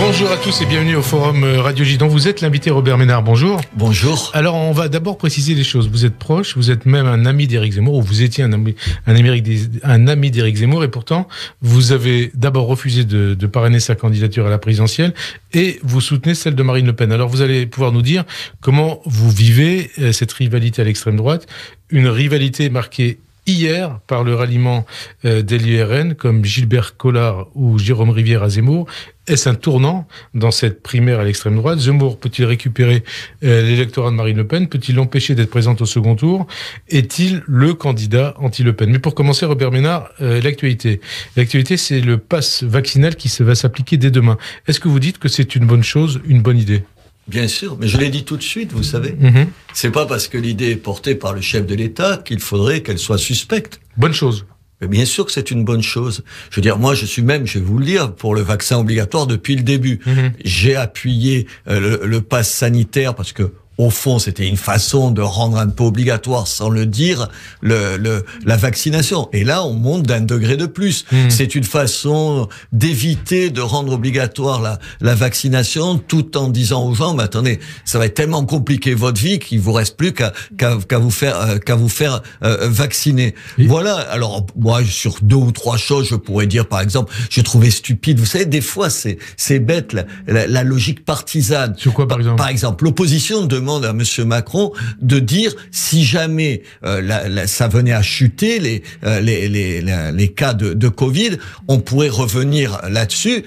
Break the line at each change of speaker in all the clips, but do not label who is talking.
Bonjour à tous et bienvenue au Forum euh, Radio Dont Vous êtes l'invité Robert Ménard, bonjour. Bonjour. Alors on va d'abord préciser les choses. Vous êtes proche, vous êtes même un ami d'Éric Zemmour, ou vous étiez un ami, un ami, un ami d'Éric Zemmour, et pourtant vous avez d'abord refusé de, de, parrainer sa candidature à la présidentielle, et vous soutenez celle de Marine Le Pen. Alors vous allez pouvoir nous dire comment vous vivez euh, cette rivalité à l'extrême droite, une rivalité marquée hier par le ralliement euh, des l'IRN, comme Gilbert Collard ou Jérôme Rivière à Zemmour. Est-ce un tournant dans cette primaire à l'extrême droite Zemmour peut-il récupérer euh, l'électorat de Marine Le Pen Peut-il l'empêcher d'être présente au second tour Est-il le candidat anti-Le Pen Mais pour commencer, Robert Ménard, euh, l'actualité. L'actualité, c'est le pass vaccinal qui va s'appliquer dès demain. Est-ce que vous dites que c'est une bonne chose, une bonne idée
Bien sûr, mais je l'ai dit tout de suite, vous savez. Mm-hmm. C'est pas parce que l'idée est portée par le chef de l'État qu'il faudrait qu'elle soit suspecte. Bonne chose. Mais bien sûr que c'est une bonne chose. Je veux dire, moi, je suis même, je vais vous le dire, pour le vaccin obligatoire depuis le début. Mm-hmm. J'ai appuyé euh, le, le pass sanitaire parce que au fond, c'était une façon de rendre un peu obligatoire, sans le dire, le, la vaccination. Et là, on monte d'un degré de plus. Hmm. C'est une façon d'éviter de rendre obligatoire la, la vaccination, tout en disant aux gens, mais attendez, ça va être tellement compliqué votre vie qu'il vous reste plus qu'à qu vous faire qu'à vous faire euh, euh, euh, vacciner. voilà. Alors moi, sur deux ou trois choses, je pourrais dire, par exemple, j'ai trouvé stupide. Vous savez, des fois, c'est c'est bête la, la, la, logique partisane. Sur quoi, par exemple Par exemple, l'opposition de demande à Monsieur Macron de dire si jamais euh, ça venait à chuter les euh, les, les, les, cas de, Covid, on pourrait revenir là-dessus.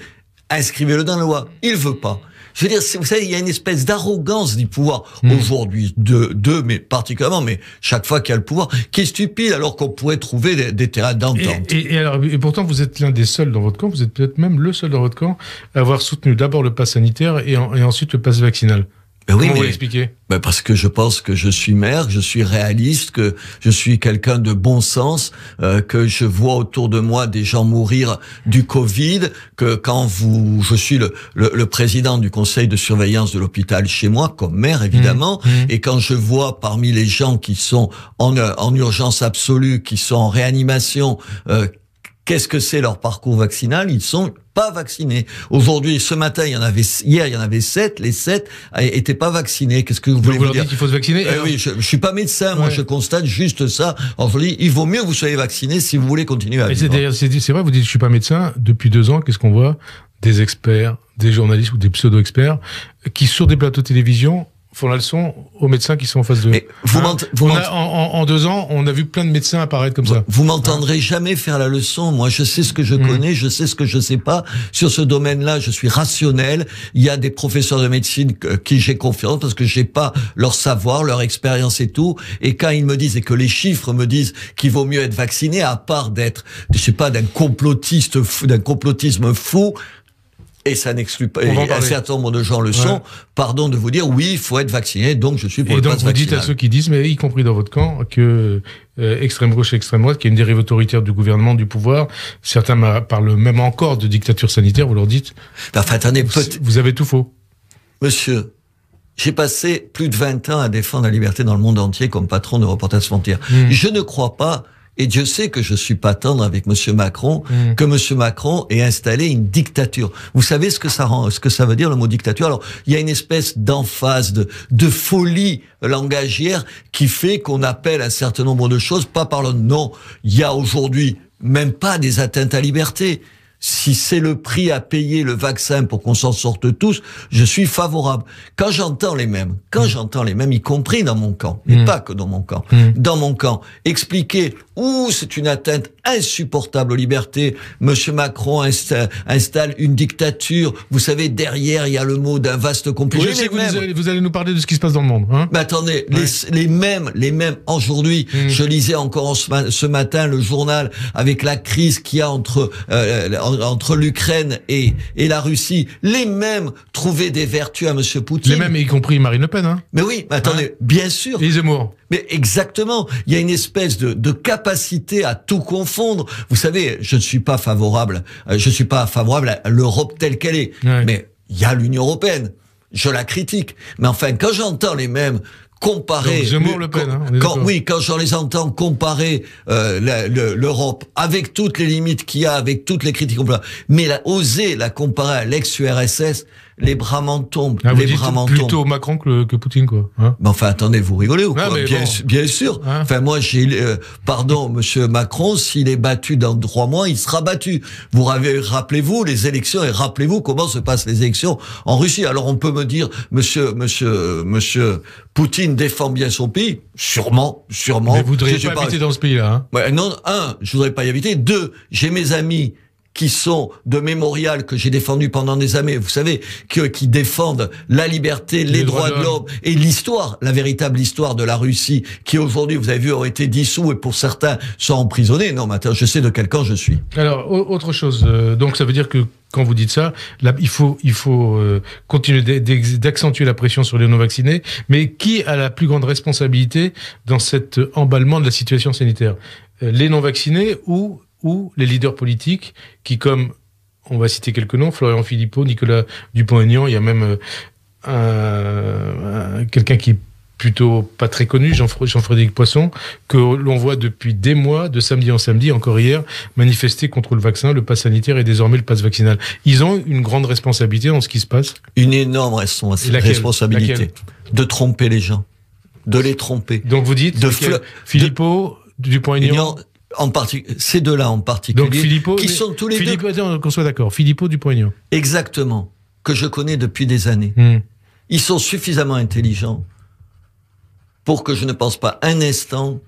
Inscrivez-le dans la loi. Il veut pas. Je veux dire, vous savez, il y a une espèce d'arrogance du pouvoir hmm. aujourd'hui, de, de, mais particulièrement, mais chaque fois qu'il y a le pouvoir, qui est stupide alors qu'on pourrait trouver des, terrains d'entente.
Et, alors, et pourtant, vous êtes l'un des seuls dans votre camp, vous êtes peut-être même le seul dans votre camp à avoir soutenu d'abord le pass sanitaire et, et ensuite le pass vaccinal.
Ben oui, mais, vous ben Parce que je pense que je suis maire, je suis réaliste, que je suis quelqu'un de bon sens, euh, que je vois autour de moi des gens mourir du Covid, que quand vous, je suis le, président du conseil de surveillance de l'hôpital chez moi, comme maire mmh, évidemment, mmh. et quand je vois parmi les gens qui sont en, en urgence absolue, qui sont en réanimation, euh, Qu'est-ce que c'est leur parcours vaccinal Ils sont pas vaccinés. Aujourd'hui, ce matin, il y en avait hier, il y en avait sept. Les sept étaient pas vaccinés. Qu'est-ce que vous voulez dire qu'il faut se vacciner eh hein Oui, je, ne suis pas médecin. Moi, je constate juste ça. En il vaut mieux que vous soyez vaccinés si vous voulez continuer à vivre.
C'est vrai, vous dites, je suis pas médecin. Depuis deux ans, qu'est-ce qu'on voit Des experts, des journalistes ou des pseudo-experts qui, sur des plateaux de télévision, font la leçon aux médecins qui sont en face de Mais vous, hein
en, deux ans, on a vu plein de médecins apparaître comme ça. Vous m'entendrez jamais faire la leçon. Moi, je sais ce que je mm. connais, je sais ce que je sais pas. Sur ce domaine-là, je suis rationnel. Il y a des professeurs de médecine qui j'ai confiance parce que j'ai pas leur savoir, leur expérience et tout. Et quand ils me disent et que les chiffres me disent qu'il vaut mieux être vacciné, à part d'être, je sais pas, d'un complotiste, d'un complotisme fou, et ça n'exclut pas. Un certain nombre de gens le sont. Pardon de vous dire, oui, il faut être vacciné, donc je suis pour et le donc vous dites à ceux
qui disent, mais y compris dans votre camp, que euh, extrême gauche et extrême droite, qui est une dérive autoritaire du gouvernement, du pouvoir, certains parlent même encore de dictature sanitaire.
Vous leur dites, ben, attendez, vous, avez tout faux, monsieur. J'ai passé plus de 20 ans à défendre la liberté dans le monde entier comme patron de Reporters Frontières. Hmm. Je ne crois pas et Dieu sait que je suis pas tendre avec Monsieur Macron, mm. que Monsieur Macron ait installé une dictature. Vous savez ce que ça ce que ça veut dire le mot dictature. Alors, il y a une espèce d'emphase, de, folie langagière qui fait qu'on appelle un certain nombre de choses pas par le nom. Il y a aujourd'hui même pas des atteintes à liberté si c'est le prix à payer le vaccin pour qu'on s'en sorte tous, je suis favorable. Quand j'entends les mêmes, quand mm. j'entends les mêmes, y compris dans mon camp, mais mm. pas que dans mon camp, mm. dans mon camp, expliquer, où c'est une atteinte insupportable aux libertés. Monsieur Macron installe une dictature. Vous savez, derrière, il y a le mot d'un vaste complot. vous,
allez, nous parler de ce qui se passe dans le monde. Hein.
Mais attendez, les, mêmes, les mêmes aujourd'hui. Hmm. Je lisais encore ce, matin le journal avec la crise qu'il y a entre euh, entre l'Ukraine et et la Russie. Les mêmes trouvaient des vertus à Monsieur Poutine. Les mêmes, y compris Marine Le Pen. Hein. Mais oui, attendez, hein. bien sûr. Et mais exactement, il y a une espèce de, capacité à tout confondre. Vous savez, je ne suis pas favorable, euh, je suis pas favorable à l'Europe telle qu'elle est, mais il y a l'Union européenne. Je la critique, mais enfin quand j'entends les mêmes comparer Donc, le quand, hein, oui quand j'en les entends comparer euh, l'Europe avec toutes les limites qu'il y a avec toutes les critiques qu'on peut mais la, oser la comparer à l'ex-URSS les bras tombent. Ah, les Plutôt Macron que, Poutine, quoi. Hein. mais enfin, attendez, vous rigolez ou quoi bien, sûr. Hein. enfin, moi, j'ai, euh, pardon, Monsieur Macron, s'il est battu dans trois mois, il sera battu. Vous rappelez-vous les élections et rappelez-vous comment se passent les élections en Russie. Alors, on peut me dire, Monsieur, Monsieur, Monsieur Poutine défend bien son pays, sûrement, sûrement. Mais vous ne voudriez pas, habiter
dans ce pays-là.
Hein. non, un, je voudrais pas y habiter. Deux, j'ai mes amis qui sont de mémorial que j'ai défendu pendant des années, vous savez, qui défendent la liberté, les, droits, de l'homme et l'histoire, la véritable histoire de la Russie, qui aujourd'hui, vous avez vu, ont été dissous et pour certains sont emprisonnés. Non, maintenant, je sais de quel camp je suis.
Alors, autre chose, euh, donc ça veut dire que quand vous dites ça, il faut, il faut euh, continuer d'accentuer la pression sur les non-vaccinés, mais qui a la plus grande responsabilité dans cet euh, emballement de la situation sanitaire Les non-vaccinés ou ou les leaders politiques qui, comme on va citer quelques noms, Florian Philippot, Nicolas Dupont-Aignan, il y a même euh, euh, quelqu'un qui est plutôt pas très connu, Jean-Frédéric Poisson, que l'on voit depuis des mois, de samedi en samedi, encore hier, manifester contre le vaccin, le pass sanitaire et désormais le pass vaccinal. Ils ont une grande responsabilité dans ce qui se passe Une énorme responsabilité. de
tromper les gens, de les tromper. Donc vous dites, de Philippot, Dupont-Aignan en ces deux-là en particulier, qui sont tous les
deux. qu'on soit d'accord, Philippot du
Exactement, que je connais depuis des années. Hmm. Ils sont suffisamment intelligents pour que je ne pense pas un instant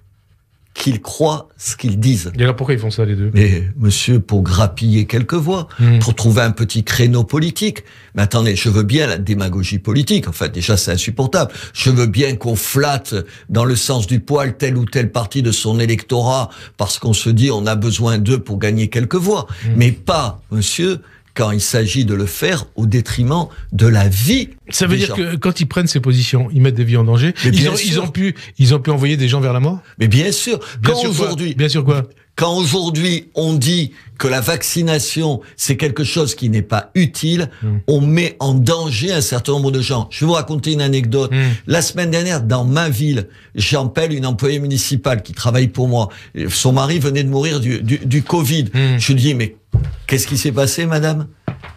qu'ils croient ce qu'ils disent. Et alors pourquoi ils font ça les deux Mais monsieur, pour grappiller quelques voix, hmm. pour trouver un petit créneau politique. Mais attendez, je veux bien la démagogie politique. En fait, déjà c'est insupportable. Je veux bien qu'on flatte dans le sens du poil telle ou telle partie de son électorat parce qu'on se dit on a besoin d'eux pour gagner quelques voix. Hmm. Mais pas, monsieur, quand il s'agit de le faire au détriment de la vie. Ça veut dire que
quand ils prennent ces positions, ils
mettent des vies en danger. Ils ont, ont, pu, ils ont pu envoyer des gens vers la mort. Mais bien sûr. Bien aujourd'hui, bien sûr quoi quand aujourd'hui on dit que la vaccination c'est quelque chose qui n'est pas utile, hmm. on met en danger un certain nombre de gens. Je vais vous raconter une anecdote. Hmm. La semaine dernière, dans ma ville, j'appelle une employée municipale qui travaille pour moi. Son mari venait de mourir du, Covid. Hmm. Je lui dis mais qu'est-ce qui s'est passé, madame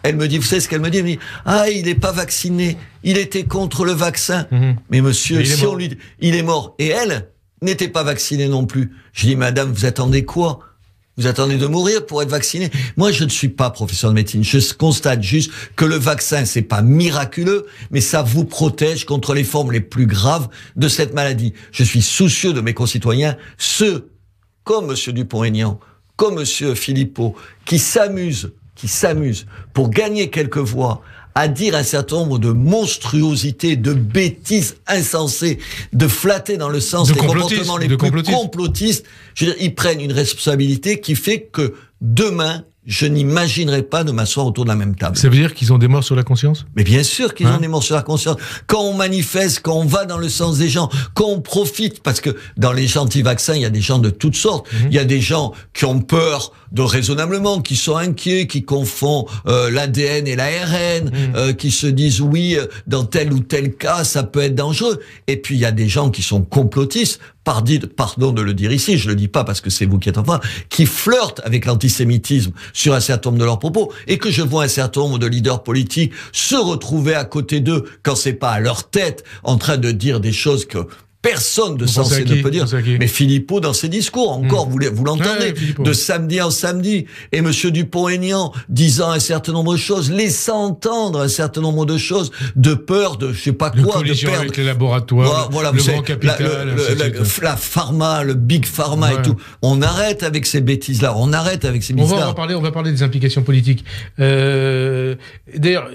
elle me dit, vous savez ce qu'elle me dit Elle me dit, ah, il n'est pas vacciné, il était contre le vaccin. Mais monsieur, si on lui, il est mort. Et elle, n'étaient pas vaccinés non plus. Je dis, madame, vous attendez quoi vous attendez de mourir pour être vacciné. Moi, je ne suis pas professeur de médecine. Je constate juste que le vaccin, c'est pas miraculeux, mais ça vous protège contre les formes les plus graves de cette maladie. Je suis soucieux de mes concitoyens, ceux comme Monsieur Dupont-Aignan, comme M. Philippot, qui s'amusent, qui s'amusent pour gagner quelques voix à dire un certain nombre de monstruosités, de bêtises insensées, de flatter dans le sens des comportements les plus complotistes. Je veux dire, ils prennent une responsabilité qui fait que demain, je n'imaginerai pas de m'asseoir autour de la même table. Ça veut
dire qu'ils ont des morts sur la conscience
Mais bien sûr qu'ils ont hein des morts sur la conscience. Quand on manifeste, quand on va dans le sens des gens, quand on profite, parce que dans les gens anti-vaccins, il y a des gens de toutes sortes. Mhm. Il y a des gens qui ont peur de raisonnablement, qui sont inquiets, qui confondent euh, l'ADN et l'ARN, mmh. euh, qui se disent oui, euh, dans tel ou tel cas, ça peut être dangereux. Et puis il y a des gens qui sont complotistes, pardon de le dire ici, je le dis pas parce que c'est vous qui êtes en train, qui flirtent avec l'antisémitisme sur un certain nombre de leurs propos et que je vois un certain nombre de leaders politiques se retrouver à côté d'eux quand c'est pas à leur tête en train de dire des choses que Personne de censé ne peut dire. Mais Philippot, dans ses discours, encore, mmh. vous, l'entendez, de samedi en samedi, et Monsieur Dupont-Aignan disant un certain nombre de choses, laissant entendre un certain nombre de choses, de peur, de je sais pas quoi, de perdre. Avec les laboratoires, le, grand capital, la, pharma, le big pharma et tout. On arrête avec ces bêtises-là. On arrête avec ces bêtises-là. On va en
parler. On va parler des implications politiques. Euh, d'ailleurs,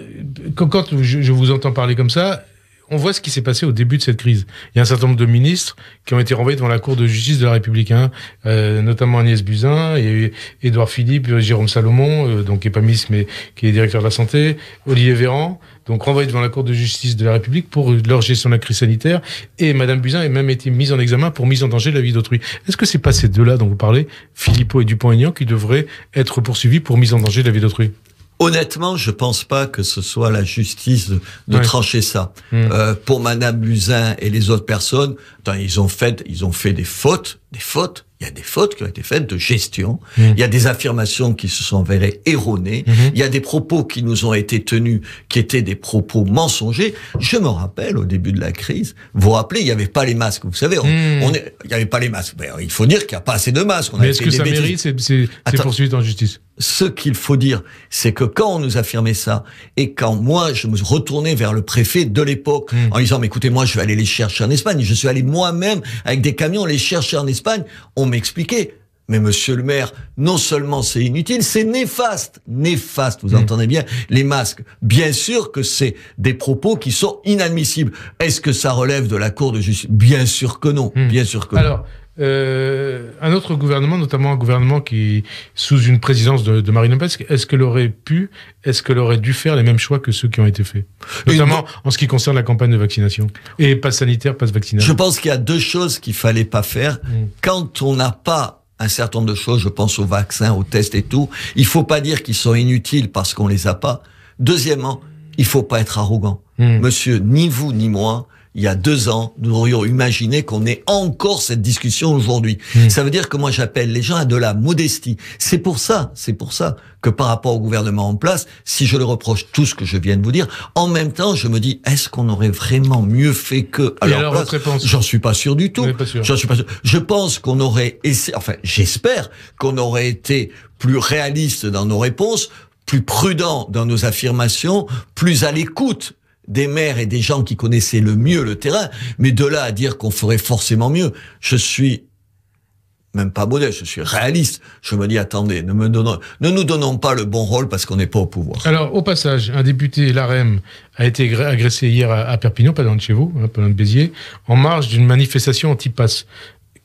quand, je vous entends parler comme ça, on voit ce qui s'est passé au début de cette crise. Il y a un certain nombre de ministres qui ont été renvoyés devant la Cour de justice de la République, hein. euh, notamment Agnès Buzyn, et Édouard Philippe, euh, Jérôme Salomon, euh, pas ministre mais qui est directeur de la santé, Olivier Véran, donc renvoyés devant la Cour de justice de la République pour leur gestion de la crise sanitaire. Et Madame Buzyn a même été mise en examen pour mise en danger de la vie d'autrui. Est-ce que c'est pas ces deux-là dont vous parlez, Philippot et Dupont-Aignan, qui devraient être poursuivis pour mise en danger de la vie d'autrui
Honnêtement, je pense pas que ce soit la justice de, trancher ça. Hmm. Euh, pour Madame Buzyn et les autres personnes, ils ont fait, ils ont fait des fautes, des fautes. Il y a des fautes qui ont été faites de gestion. Hmm. Il y a des affirmations qui se sont avérées erronées. Hmm. Il y a des propos qui nous ont été tenus, qui étaient des propos mensongers. Je me rappelle au début de la crise, vous vous rappelez, il n'y avait pas les masques. Vous savez, on, il n'y avait pas les masques. Ben, il faut dire qu'il n'y a pas assez de masques. Mais est-ce que ça mérite ces poursuites en justice ce qu'il faut dire, c'est que quand on nous affirmait ça, et quand moi je me retournais vers le préfet de l'époque hmm. en disant, mais écoutez, moi je vais aller les chercher en Espagne, je suis allé moi-même avec des camions les chercher en Espagne, on m'expliquait, mais monsieur le maire, non seulement c'est inutile, c'est néfaste. Néfaste, vous hmm. entendez bien les masques. Bien sûr que c'est des propos qui sont inadmissibles. Est-ce que ça relève de la Cour de justice Bien sûr que non. Hmm. Bien sûr que non.
Euh, un autre gouvernement, notamment un gouvernement qui sous une présidence de, de Marine Le Pen, est-ce qu'elle aurait pu, est-ce qu'elle aurait dû faire les mêmes choix que ceux qui ont été faits, notamment en ce qui concerne la campagne de vaccination et pas sanitaire, passe vaccinale. Je
pense qu'il y a deux choses qu'il fallait pas faire mm. quand on n'a pas un certain nombre de choses, je pense aux vaccins, aux tests et tout. Il faut pas dire qu'ils sont inutiles parce qu'on les a pas. Deuxièmement, il faut pas être arrogant. Mm. Monsieur, ni vous ni moi, il y a deux ans, nous aurions imaginé qu'on ait encore cette discussion aujourd'hui. Hmm. Ça veut dire que moi j'appelle les gens à de la modestie. C'est pour ça, c'est pour ça que par rapport au gouvernement en place, si je le reproche tout ce que je viens de vous dire, en même temps je me dis est-ce qu'on aurait vraiment mieux fait que alors, J'en suis pas sûr du tout. suis pas Je pense qu'on aurait essayé, enfin j'espère qu'on aurait été plus réaliste dans nos réponses plus prudent dans nos affirmations, plus à l'écoute des maires et des gens qui connaissaient le mieux le terrain, mais de là à dire qu'on ferait forcément mieux, je suis même pas modeste, je suis réaliste. Je me dis, attendez, ne, donnons, ne nous donnons pas le bon rôle parce qu'on n'est pas au pouvoir.
Alors, au passage, un député, l'AREM, a été agressé hier à, Perpignan, pas loin de chez vous, hein, pas loin de Béziers, en marge d'une manifestation anti-pass.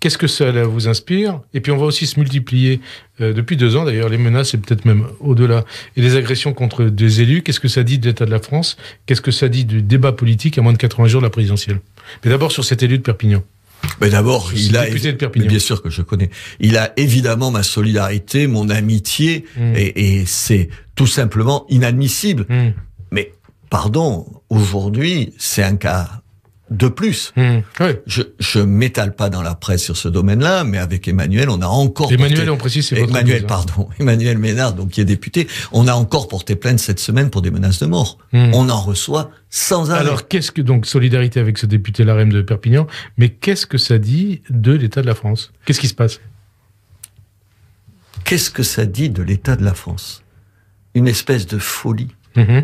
Qu'est-ce que ça vous inspire Et puis on va aussi se multiplier euh, depuis deux ans d'ailleurs les menaces et peut-être même au-delà et les agressions contre des élus. Qu'est-ce que ça dit de l'état de la France Qu'est-ce que ça dit du débat politique à moins de 80 jours de la présidentielle
Mais d'abord sur cet élu de Perpignan. Mais d'abord, il a bien sûr que je connais. Il a évidemment ma solidarité, mon amitié, mmh. et, c'est tout simplement inadmissible. Mmh. Mais pardon, aujourd'hui, c'est un cas de plus. Mmh. Je, je m'étale pas dans la presse sur ce domaine-là, mais avec Emmanuel, on a encore Emmanuel, on précise, c'est Emmanuel, pardon, Emmanuel Ménard, donc qui est député, on a encore porté plainte cette semaine pour des menaces de mort. Mmh. On en reçoit sans arrêt. Alors
qu'est-ce que donc solidarité avec ce député Larem de Perpignan Mais qu'est-ce que ça dit de l'État de la France Qu'est-ce qui se passe
Qu'est-ce que ça dit de l'État de la France Une espèce de folie. Mmh.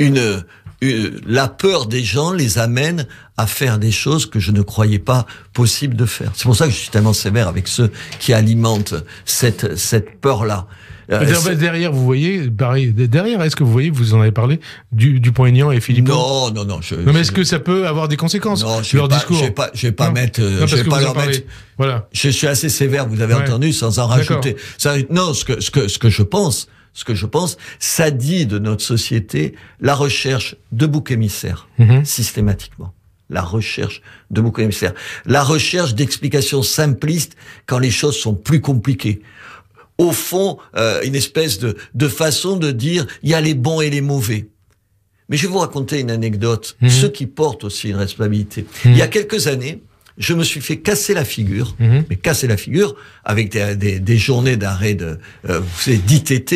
Une euh, la peur des gens les amène à faire des choses que je ne croyais pas possible de faire. C'est pour ça que je suis tellement sévère avec ceux qui alimentent cette, cette peur-là. Euh, bah,
derrière, vous voyez, derrière, est-ce que vous voyez, vous en avez parlé, du, du poignant et Philippe Non,
non, non. non mais est-ce que ça peut avoir des conséquences Non, je leur discours. Je vais pas, vais pas mettre. je vais pas leur mettre. Voilà. Je suis assez sévère, vous avez entendu, sans en rajouter. Ça, non, ce que, ce que, ce que je pense, ce que je pense, ça dit de notre société la recherche de bouc émissaires, mhm. systématiquement. La recherche de bouc émissaires. La recherche d'explications simplistes quand les choses sont plus compliquées. Au fond, euh, une espèce de, de façon de dire, il y a les bons et les mauvais. Mais je vais vous raconter une anecdote, mhm. ce ceux qui portent aussi une responsabilité. Mhm. Il y a quelques années, je me suis fait casser la figure, mhm. mais casser la figure avec des, des, journées d'arrêt de euh, savez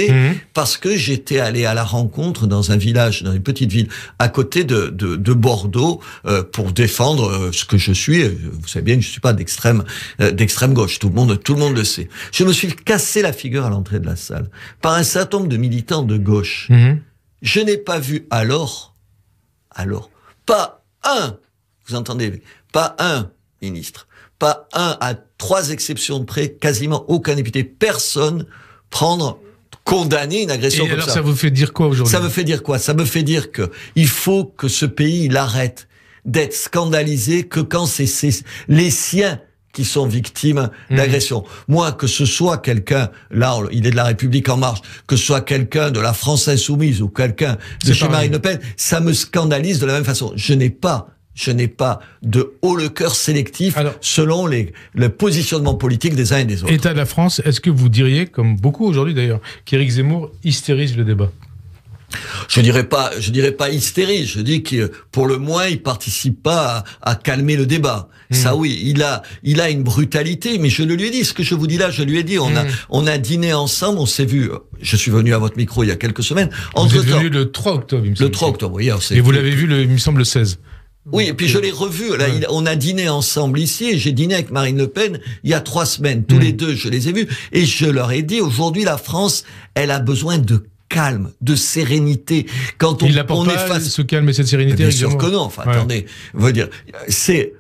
mhm. parce que j'étais allé à la rencontre dans un village, dans une petite ville à côté de, de, de Bordeaux, euh, pour défendre euh, ce que je suis. Euh, vous savez bien, je ne suis pas d'extrême d'extrême gauche. Tout le monde, tout le monde le sait. Je me suis cassé la figure à l'entrée de la salle par un certain nombre de militants de gauche. Mhm. Je n'ai pas vu alors, alors, pas un. Vous entendez, pas un ministre. Pas un à trois exceptions de près, quasiment aucun député, personne prendre condamner une agression comme ça. ça vous fait dire quoi aujourd'hui Ça me fait dire quoi Ça me fait dire que il faut que ce pays il arrête d'être scandalisé que quand c'est les siens qui sont victimes mmh. d'agression, Moi, que ce soit quelqu'un, là, il est de la République en marche, que ce soit quelqu'un de la France insoumise ou quelqu'un de chez Marine Le Pen, ça me scandalise de la même façon. Je n'ai pas je n'ai pas de haut le cœur sélectif selon le positionnement politique des uns et des autres.
État de la France, est-ce que vous diriez, comme beaucoup aujourd'hui d'ailleurs, qu'Éric Zemmour hystérise le débat
je dirais pas, je dirais pas hystérise. Je dis que pour le moins, il participe pas à, calmer le débat. Hmm. Ça oui, il a, il a une brutalité. Mais je le lui ai dit. Ce que je vous dis là, je lui ai dit. On a, hmm. on a dîné ensemble. On s'est vu. Je suis venu à votre micro il y a quelques semaines. vous êtes venu le 3 octobre. Il Le octobre. Et vous l'avez vu, le, il me semble, le 16. Oui, mmh, et puis je l'ai revu. Là, on a dîné ensemble ici, et j'ai dîné avec Marine Le Pen il y a trois semaines. Tous les mmh. deux, je les ai vus, et je leur ai dit aujourd'hui, la France, elle a besoin de calme, de sérénité. Quand on, il on pas est face ce calme et cette sérénité, ah, bien sûr que non. Enfin, attendez, dire, c'est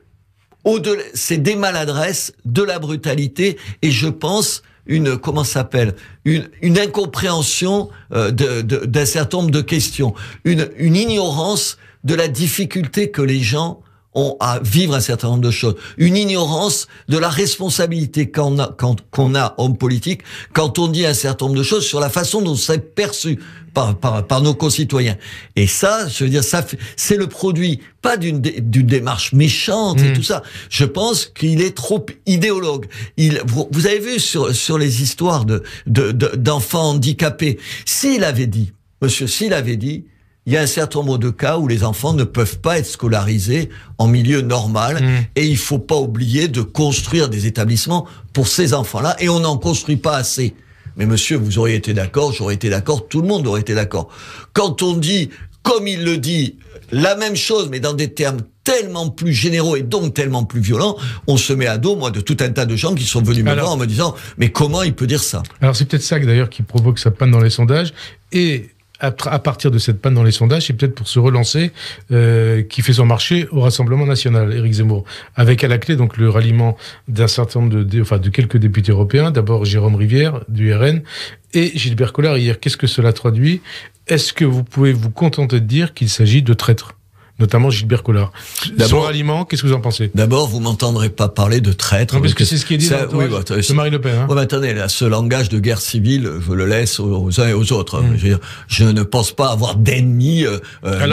au-delà, c'est des maladresses, de la brutalité, et je pense une comment s'appelle une, une incompréhension euh, d'un certain nombre de questions, une, une ignorance de la difficulté que les gens ont à vivre un certain nombre de choses. Une ignorance de la responsabilité qu'on a, qu'on a, homme politique, quand on dit un certain nombre de choses sur la façon dont c'est perçu par, par, nos concitoyens. Et ça, je veux dire, ça, c'est le produit pas d'une démarche méchante et hmm. tout ça. Je pense qu'il est trop idéologue. Il, vous, avez vu sur, sur les histoires de d'enfants de, d'enfants handicapés, s'il avait dit, monsieur, s'il avait dit, il y a un certain nombre de cas où les enfants ne peuvent pas être scolarisés en milieu normal mm. et il faut pas oublier de construire des établissements pour ces enfants-là et on n'en construit pas assez. Mais monsieur, vous auriez été d'accord, j'aurais été d'accord, tout le monde aurait été d'accord. Quand on dit, comme il le dit, la même chose mais dans des termes tellement plus généraux et donc tellement plus violents, on se met à dos, moi, de tout un tas de gens qui sont venus me voir en me disant, mais comment il peut dire ça
Alors c'est peut-être ça d'ailleurs qui provoque sa panne dans les sondages et à, partir de cette panne dans les sondages et peut-être pour se relancer, euh, qui fait son marché au Rassemblement national, Éric Zemmour, avec à la clé donc le ralliement d'un certain nombre de, enfin, de quelques députés européens, d'abord Jérôme Rivière du RN et Gilbert Collard hier. Qu'est-ce que cela traduit Est-ce que vous pouvez vous contenter de dire qu'il s'agit de traîtres notamment Gilbert Collard. Son
ralliement, qu'est-ce que vous en pensez D'abord, vous m'entendrez pas parler de traître. Non, parce que c'est ce qui est dit dans oui, bah, de Marine Le Pen. Hein. Ouais, attendez, là, ce langage de guerre civile, je le laisse aux, uns et aux autres. Mm. Je, je, ne pense pas avoir d'ennemis euh, euh à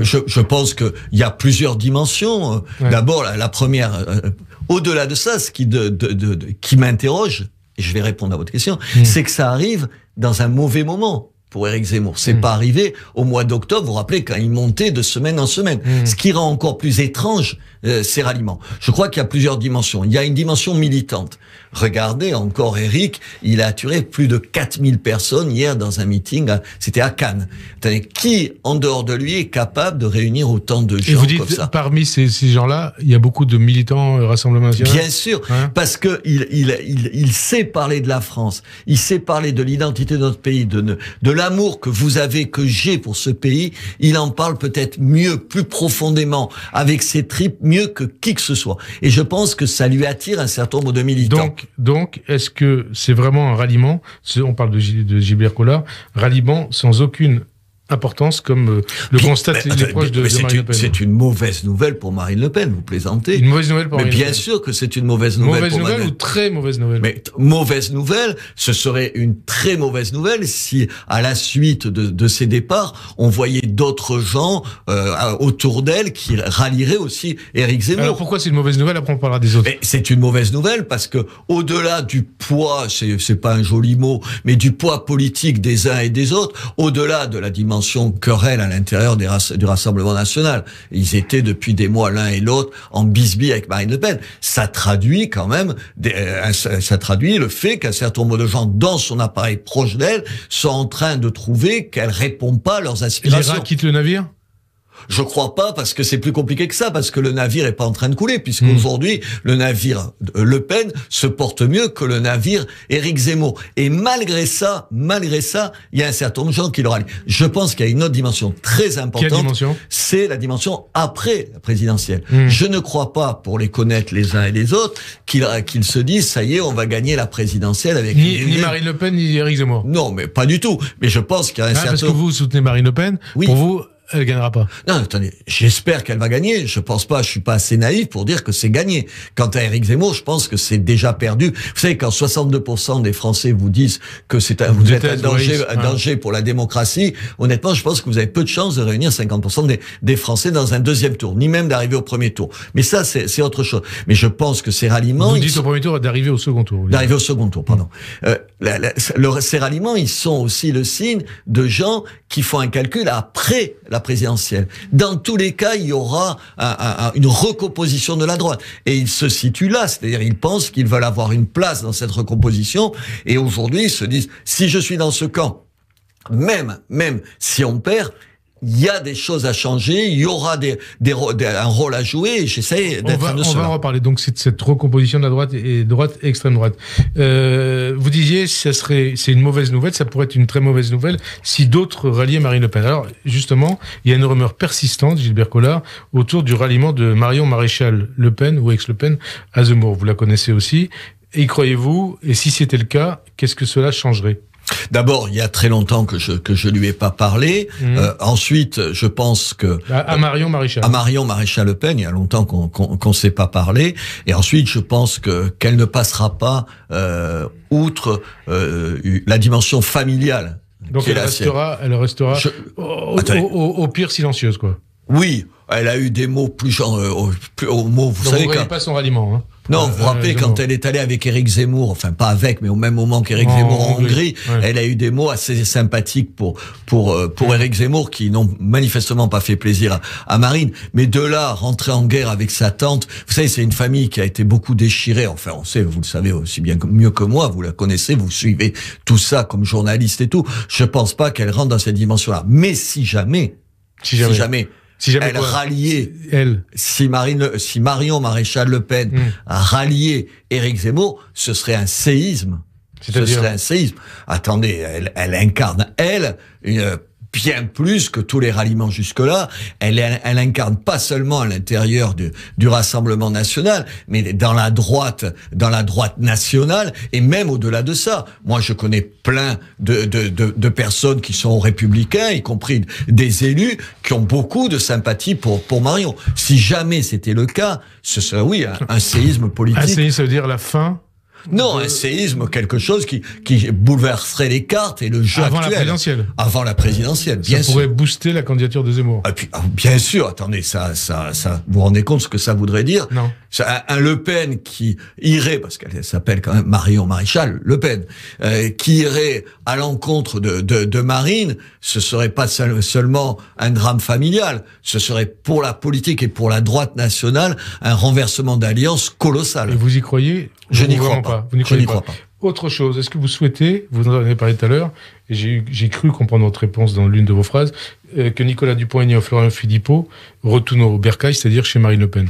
je, pense qu'il y a plusieurs dimensions. D'abord, la, première, euh, au-delà de ça, ce qui, m'interroge, et je vais répondre à votre question, mm. c'est que ça arrive dans un mauvais moment pour Éric Zemmour. C'est hmm. pas arrivé au mois d'octobre, vous vous rappelez, quand il montait de semaine en semaine. Hmm. Ce qui rend encore plus étrange euh, ces ralliements. Je crois qu'il y a plusieurs dimensions. Il y a une dimension militante. Regardez encore Eric, il a attiré plus de 4000 personnes hier dans un meeting, c'était à Cannes. Qui, en dehors de lui, est capable de réunir autant de gens Et vous dites,
parmi ces, gens-là, il y a beaucoup de militants euh, Rassemblement Bien
sûr, parce que il, il, sait parler de la France, il sait parler de l'identité de notre pays, de, de l'amour que vous avez, que j'ai pour ce pays, il en parle peut-être mieux, plus profondément, avec ses tripes, mieux que qui que ce soit. Et je pense que ça lui attire un certain nombre de militants. Donc,
donc est-ce que c'est vraiment un ralliement On parle de, de Gilbert ralliement sans aucune importance comme euh, le constat les proches de, Marine Le Pen. C'est une
mauvaise nouvelle pour Marine Le Pen, vous plaisantez. Une mauvaise nouvelle pour mais Marine bien Le Pen. sûr que c'est une mauvaise nouvelle mauvaise nouvelle ou très mauvaise nouvelle Mais mauvaise nouvelle, ce serait une très mauvaise nouvelle si, à la suite de, de ces départs, on voyait d'autres gens euh, autour d'elle qui rallieraient aussi Éric Zemmour. Alors pourquoi c'est une mauvaise nouvelle Après on parlera des autres. C'est une mauvaise nouvelle parce que, au-delà du poids, c'est pas un joli mot, mais du poids politique des uns et des autres, au-delà de la dimension querelle à l'intérieur du Rassemblement national. Ils étaient depuis des mois l'un et l'autre en bisbille avec Marine Le Pen. Ça traduit quand même, euh, ça traduit le fait qu'un certain nombre de gens dans son appareil proche d'elle sont en train de trouver qu'elle répond pas à leurs aspirations. Les rats quittent le navire je crois pas parce que c'est plus compliqué que ça, parce que le navire est pas en train de couler, puisqu'aujourd'hui, hmm. le navire euh, Le Pen se porte mieux que le navire Éric Zemmour. Et malgré ça, malgré ça, il y a un certain nombre de gens qui le rallient. Je pense qu'il y a une autre dimension très importante. C'est la dimension après la présidentielle. Hmm. Je ne crois pas, pour les connaître les uns et les autres, qu'ils euh, se disent, ça y est, on va gagner la présidentielle avec... Ni, ni Marine Le Pen, ni Éric Zemmour. Non, mais pas du tout. Mais je pense qu'il y a un ah, certain... Parce que
vous soutenez Marine Le Pen. Oui. Pour vous, elle gagnera pas.
Non, attendez, j'espère qu'elle va gagner. Je pense pas, je suis pas assez naïf pour dire que c'est gagné. Quant à Eric Zemmour, je pense que c'est déjà perdu. Vous savez, quand 62% des Français vous disent que c'est vous, vous êtes un danger, un hein. danger pour la démocratie, honnêtement, je pense que vous avez peu de chances de réunir 50% des, des Français dans un deuxième tour, ni même d'arriver au premier tour. Mais ça, c'est autre chose. Mais je pense que ces ralliements... Vous dites au
premier tour d'arriver au
second tour. D'arriver au second tour, pardon. Euh, la, le, ces ralliements, ils sont aussi le signe de gens qui font un calcul après la présidentielle. Dans tous les cas, il y aura une recomposition de la droite. Et ils se situent là, c'est-à-dire ils pensent qu'ils veulent avoir une place dans cette recomposition. Et aujourd'hui, ils se disent, si je suis dans ce camp, même, même si on perd, il y a des choses à changer, il y aura des, des, un rôle à jouer, j'essaie d'être de On va va
reparler donc de cette recomposition de la droite et droite extrême droite. Euh, vous disiez, ça serait, c'est une mauvaise nouvelle, ça pourrait être une très mauvaise nouvelle si d'autres ralliaient Marine Le Pen. Alors, justement, il y a une rumeur persistante, Gilbert Collard, autour du ralliement de Marion Maréchal Le Pen ou ex-Le Pen à Zemmour. Vous la connaissez aussi. Et croyez-vous Et si c'était le cas, qu'est-ce que cela changerait
D'abord, il y a très longtemps que je que je lui ai pas parlé. Mhm. Euh, ensuite, je pense que bah, à, euh, Marion Maréchal. À Marion Maréchal Le Pen, il y a longtemps qu'on qu'on s'est pas parlé. Et ensuite, je pense que qu'elle ne passera pas euh, outre la dimension familiale. Donc elle restera,
elle restera, au, pire silencieuse quoi.
Oui, elle a eu des mots plus genre, au mot, vous savez. Vous ne voyez
pas son ralliement. Hein. Non, vous vous ah, rappelez, quand
elle est allée avec Éric Zemmour, enfin pas avec, mais au même moment qu'Éric Zemmour en Hongrie, elle a eu des mots assez sympathiques pour pour euh, pour Éric Zemmour qui n'ont manifestement pas fait plaisir à, Marine. Mais de là, rentrer en guerre avec sa tante, vous savez, c'est une famille qui a été beaucoup déchirée. Enfin, on sait, vous le savez aussi bien mieux que moi, vous la connaissez, vous suivez tout ça comme journaliste et tout. Je pense pas qu'elle rentre dans cette dimension-là. Mais si jamais, si jamais si elle Si, Marine, si Marion Maréchal Le Pen rallier hmm. ralliait Éric Zemmour, ce serait un séisme. Ce serait un séisme. Attendez, elle incarne, elle, une bien plus que tous les ralliements jusque-là. Elle, elle, incarne pas seulement à l'intérieur du, du, Rassemblement national, mais dans la droite, dans la droite nationale, et même au-delà de ça. Moi, je connais plein de, de, de, personnes qui sont républicains, y compris des élus, qui ont beaucoup de sympathie pour, pour Marion. Si jamais c'était le cas, ce serait, oui, un, séisme politique. Un séisme, ça veut
dire la fin
non, un séisme, quelque chose qui, qui bouleverserait les cartes et le jeu Avant la présidentielle. Avant la présidentielle, bien ça pourrait
booster la candidature de Zemmour. Ah,
ah, bien sûr, attendez, ça, ça, ça, vous vous rendez compte ce que ça voudrait dire Non. Un, Le Pen qui irait, parce qu'elle s'appelle quand même Marion Maréchal, Le Pen, euh, qui irait à l'encontre de, Marine, ce serait pas seulement un drame familial, ce serait pour la politique et pour la droite nationale un renversement d'alliance colossal. Et vous y croyez Je n'y crois pas n'y crois pas.
Autre chose, est-ce que vous souhaitez, vous en avez parlé tout à l'heure, et j'ai cru comprendre votre réponse dans l'une de vos phrases, euh, que Nicolas Dupont-Aignan et Florian Philippot retournent au bercail, c'est-à-dire
chez Marine Le Pen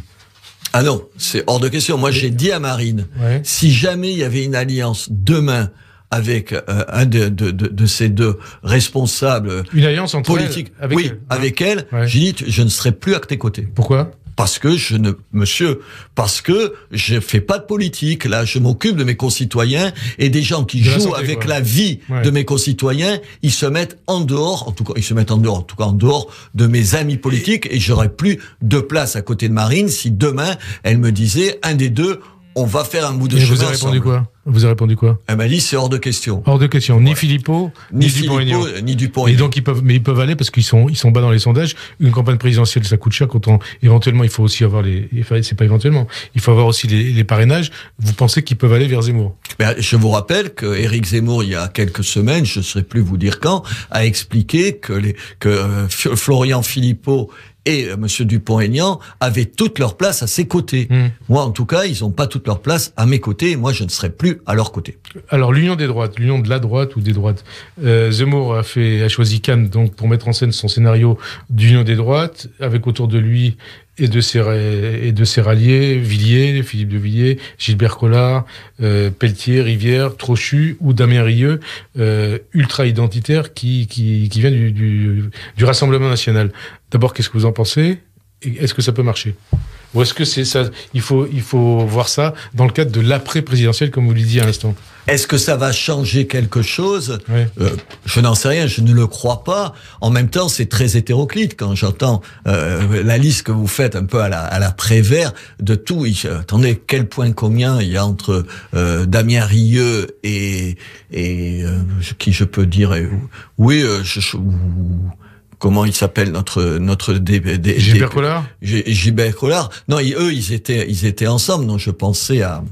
Ah non, c'est hors de question. Moi, j'ai dit à Marine, si jamais il y avait une alliance demain avec euh, un de, ces deux responsables
politiques, avec oui, elle.
avec elle, dit, je ne serais plus à tes côtés. Pourquoi parce que je ne, monsieur, parce que je fais pas de politique. Là, je m'occupe de mes concitoyens et des gens qui jouent avec la vie de mes concitoyens. Ils se mettent en dehors, en tout cas, ils se mettent en dehors, en tout cas, en dehors de mes amis politiques. Et j'aurais plus de place à côté de Marine si demain elle me disait un des deux, on va faire un bout de choses. chemin. quoi
vous avez répondu quoi
Elle euh, m'a dit c'est hors de question.
Hors de question. Ni Philippot, ni, ni Dupont euh, ni Et donc ils peuvent, mais ils peuvent aller parce qu'ils sont, ils sont bas dans les sondages. Une campagne présidentielle, ça coûte cher. Quand on, éventuellement, il faut aussi avoir les, c'est pas éventuellement, il faut avoir aussi les, parrainages. Vous pensez qu'ils
peuvent aller vers Zemmour ben, je vous rappelle que Éric Zemmour, il y a quelques semaines, je ne saurais plus vous dire quand, a expliqué que les, que euh, Florian Philippot et euh, M. Dupont-Aignan avait toute leur place à ses côtés. Hmm. Moi, en tout cas, ils n'ont pas toute leur place à mes côtés, moi, je ne serai plus à leur côté. Alors, l'union des droites, l'union de la droite ou des droites. Euh, Zemmour a,
choisi Cannes donc, pour mettre en scène son scénario d'union des droites, avec autour de lui et de ses, et ralliés, Villiers, Philippe de Villiers, Gilbert Collard, euh, Pelletier, Rivière, Trochu ou Damien Rieux, ultra-identitaire qui, qui, vient du Rassemblement National. D'abord, qu'est-ce que vous en pensez Est-ce que ça peut marcher Ou est-ce que c'est ça il faut, il faut voir ça dans le cadre de l'après-présidentiel, comme vous le
disiez à l'instant est-ce que ça va changer quelque chose euh, Je n'en sais rien, je ne le crois pas. En même temps, c'est très hétéroclite quand j'entends euh, la liste que vous faites un peu à la, à Prévert de tout. Euh, attendez, quel point combien il y a entre Damien Rieu et, et qui je peux dire Oui, je, comment il s'appelle notre notre Gilbert Collard. Gilbert Collard. Non, eux, ils étaient ils étaient ensemble. Non, je pensais à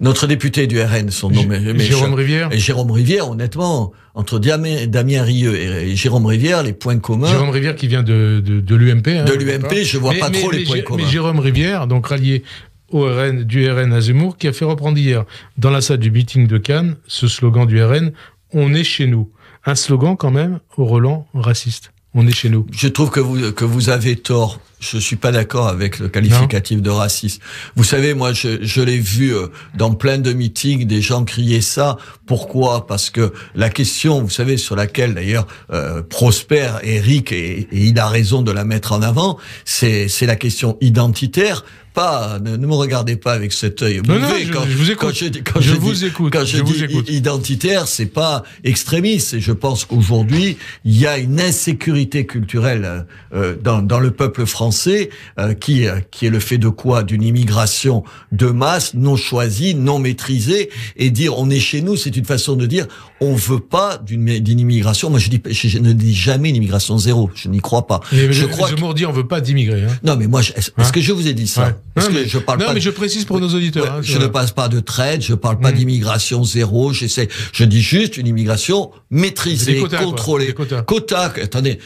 notre député du RN, son nom Jérôme Rivière. Et Jérôme Rivière, honnêtement, entre Damien, Rieu et, Jérôme Rivière, les points communs. Jérôme
Rivière qui vient de l'UMP. de l'UMP, hein, je vois pas trop les points communs. Mais Jérôme Rivière, donc rallié au RN, du RN à qui a fait reprendre hier, dans la salle du meeting de Cannes, ce slogan du RN, on est chez nous un slogan quand même au Roland raciste. On est chez nous.
Je trouve que vous, que vous avez tort. Je suis pas d'accord avec le qualificatif de raciste. Vous savez, moi, je, je l'ai vu euh, dans plein de meetings, des gens crier ça. Pourquoi Parce que la question, vous savez, sur laquelle d'ailleurs euh, Prosper, Eric, et, et, il a raison de la mettre en avant, c'est la question identitaire pas, ne, me regardez pas avec cet œil mauvais. quand, je, vous écoute. Quand je, vous dis, écoute. Quand je, identitaire, c'est pas extrémiste. Et je pense qu'aujourd'hui, il y a une insécurité culturelle euh, dans, le peuple français euh, qui, euh, qui est le fait de quoi D'une immigration de masse, non choisie, non maîtrisée. Et dire on est chez nous, c'est une façon de dire on veut pas d'une immigration. Moi, je, dis, je, ne dis jamais une immigration zéro. Je n'y crois pas. Mais je crois.
Que... on veut pas d'immigrer. Hein. Non,
mais moi, est-ce hein que je vous ai dit ça non, mais, je parle pas mais je précise pour nos auditeurs. Hein, je ne passe pas de traite, je parle pas hmm. d'immigration zéro, j'essaie, je dis juste une immigration maîtrisée, contrôlée. Quota attendez,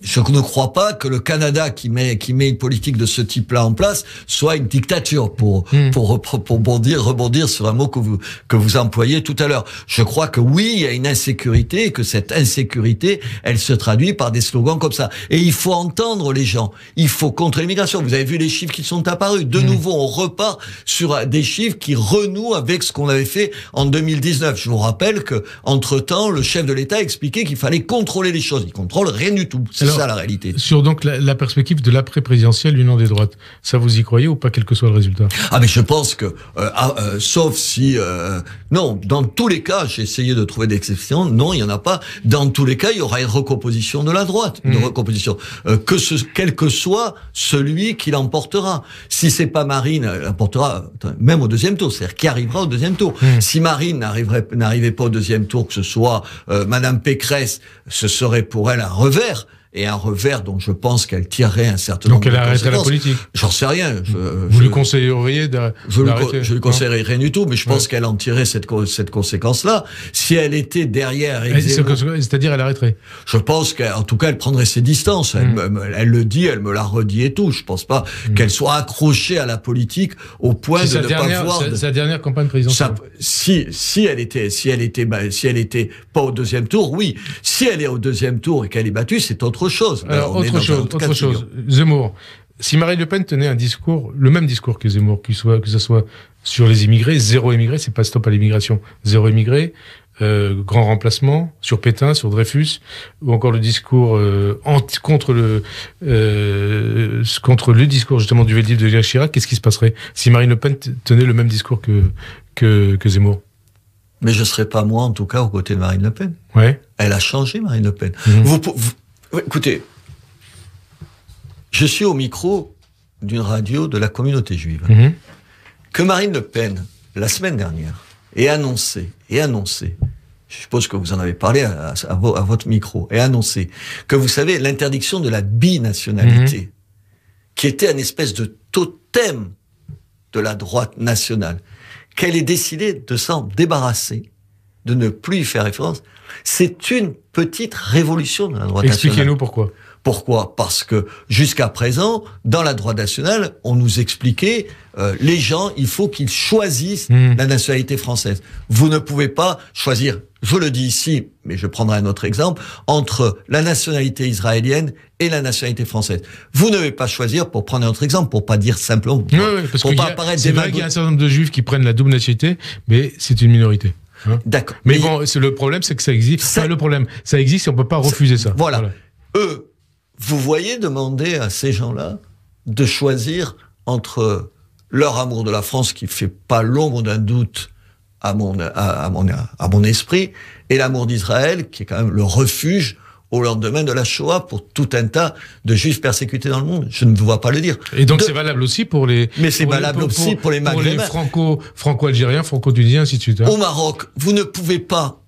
je ne crois pas que le Canada qui met, qui met une politique de ce type-là en place soit une dictature pour, hmm. pour, bondir, rebondir sur un mot que vous, que vous employez tout à l'heure. Je crois que oui, il y a une insécurité et que cette insécurité, elle se traduit par des slogans comme ça. Et il faut entendre les gens. Il faut contre l'immigration. Vous avez vu les chiffres qui sont apparus de mm. nouveau, on repart sur des chiffres qui renouent avec ce qu'on avait fait en 2019. Je vous rappelle que entre temps, le chef de l'État expliquait qu'il fallait contrôler les choses. Il contrôle rien du tout. C'est ça la réalité.
Sur donc la, perspective de l'après présidentielle, l'union des droites, ça vous y croyez ou pas, quel que soit le résultat
Ah mais je pense que, euh, ah, euh, sauf si, euh, non, dans tous les cas, j'ai essayé de trouver des exceptions. Non, il y en a pas. Dans tous les cas, il y aura une recomposition de la droite, une mm. recomposition, que ce, quel que soit celui qui l'emportera. Si c'est pas Marine, elle apportera même au deuxième tour, c'est-à-dire qui arrivera au deuxième tour. Hmm. Si Marine n'arrivait pas au deuxième tour, que ce soit euh, Madame Pécresse, ce serait pour elle un revers et un revers dont je pense qu'elle tirerait un certain nombre de Donc elle arrêterait la politique J'en sais rien. Vous lui conseilleriez d'arrêter Je ne lui conseillerais rien du tout, mais je pense qu'elle en tirerait cette, cette conséquence-là. Si elle était derrière... C'est-à-dire elle arrêterait Je pense qu'en tout cas, elle prendrait ses distances. Elle, hmm. elle, le dit, elle me la redit et tout. Je ne pense pas hmm. qu'elle soit accrochée à la politique au point de ne pas voir... Sa,
sa dernière campagne présidentielle.
si, si, elle était, si, elle était, bah, si elle était pas au deuxième tour, oui. Si elle est au deuxième tour et qu'elle est battue, c'est autre autre chose. Alors, euh, ben, autre chose, autre, chose.
Zemmour. Si Marine Le Pen tenait un discours, le même discours que Zemmour, que ce soit, que ce soit sur les immigrés, zéro immigré, c'est pas stop à l'immigration, zéro immigré, euh, grand remplacement sur Pétain, sur Dreyfus, ou encore le discours euh, contre le contre le discours justement du Veldiv de Jacques Chirac. Qu'est-ce qui se passerait si Marine Le Pen tenait le même discours que que, que
Zemmour Mais je serais pas moi en tout cas aux côtés de Marine Le Pen. Ouais. Elle a changé Marine Le Pen. Mhm. Vous, vous Écoutez, je suis au micro d'une radio de la communauté juive mhm. que Marine Le Pen, la semaine dernière, ait annoncé, et annoncé, je suppose que vous en avez parlé à, votre micro, et annoncé que vous savez l'interdiction de la binationalité, mhm. qui était un espèce de totem de la droite nationale, qu'elle ait décidé de s'en débarrasser de ne plus y faire référence, c'est une petite révolution dans la droite nationale. Expliquez-nous pourquoi. Pourquoi Parce que jusqu'à présent, dans la droite nationale, on nous expliquait euh, les gens, il faut qu'ils choisissent hmm. la nationalité française. Vous ne pouvez pas choisir, je le dis ici, mais je prendrai un autre exemple, entre la nationalité israélienne et la nationalité française. Vous ne devez pas choisir, pour prendre un autre exemple, pour pas dire simplement, parce pas apparaître des. C'est vrai qu'il y a un certain
nombre de juifs qui prennent la double nationalité, mais c'est une minorité.
Hein D'accord. Mais, bon, bon, le problème, c'est que ça existe. Ça... le problème, ça existe et on peut pas refuser ça. Voilà. Eux, vous voyez demander à ces gens-là de choisir entre leur amour de la France, qui fait pas l'ombre d'un doute à mon, mon, à mon esprit, et l'amour d'Israël, qui est quand même le refuge au lendemain de la Shoah pour tout un tas de juifs persécutés dans le monde. Je ne vois pas le dire. Et donc c'est valable aussi pour les. Mais c'est valable aussi pour les maghrébins. les
franco, franco-algériens, franco-tunisiens, ainsi de suite. Hein. Au Maroc,
vous ne pouvez pas.